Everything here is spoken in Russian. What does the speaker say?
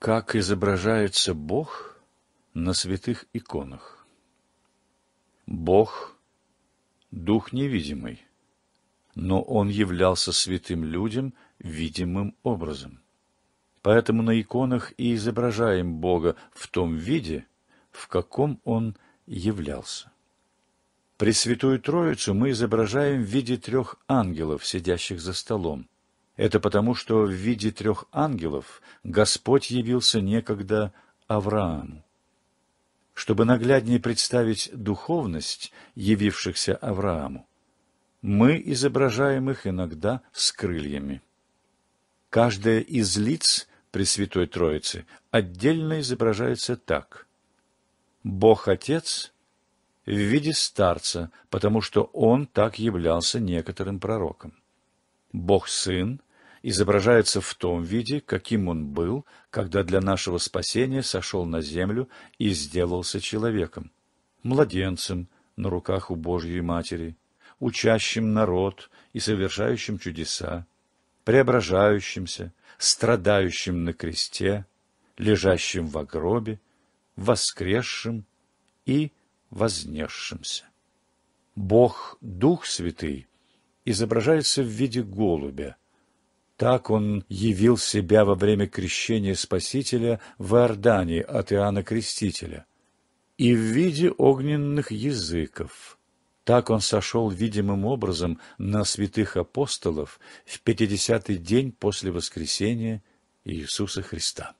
Как изображается Бог на святых иконах? Бог – дух невидимый, но он являлся святым людям видимым образом. Поэтому на иконах и изображаем Бога в том виде, в каком он являлся. При святую Троицу мы изображаем в виде трех ангелов, сидящих за столом. Это потому, что в виде трех ангелов Господь явился некогда Аврааму. Чтобы нагляднее представить духовность явившихся Аврааму, мы изображаем их иногда с крыльями. Каждое из лиц Пресвятой Троицы отдельно изображается так. Бог-Отец в виде старца, потому что он так являлся некоторым пророком. Бог-Сын изображается в том виде, каким он был, когда для нашего спасения сошел на землю и сделался человеком, младенцем на руках у Божьей Матери, учащим народ и совершающим чудеса, преображающимся, страдающим на кресте, лежащим в гробе, воскресшим и вознесшимся. Бог Дух Святый изображается в виде голубя, так он явил себя во время крещения Спасителя в Иордане от Иоанна Крестителя и в виде огненных языков. Так он сошел видимым образом на святых апостолов в пятидесятый день после воскресения Иисуса Христа.